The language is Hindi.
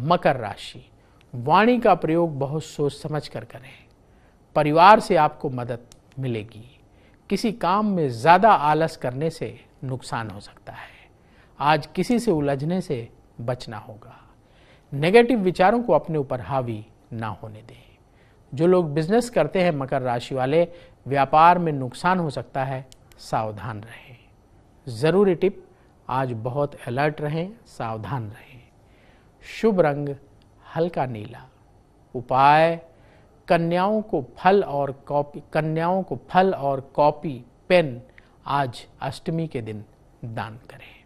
मकर राशि वाणी का प्रयोग बहुत सोच समझ कर करें परिवार से आपको मदद मिलेगी किसी काम में ज़्यादा आलस करने से नुकसान हो सकता है आज किसी से उलझने से बचना होगा नेगेटिव विचारों को अपने ऊपर हावी ना होने दें जो लोग बिजनेस करते हैं मकर राशि वाले व्यापार में नुकसान हो सकता है सावधान रहें ज़रूरी टिप आज बहुत अलर्ट रहें सावधान रहें शुभ रंग हल्का नीला उपाय कन्याओं को फल और कॉपी कन्याओं को फल और कॉपी पेन आज अष्टमी के दिन दान करें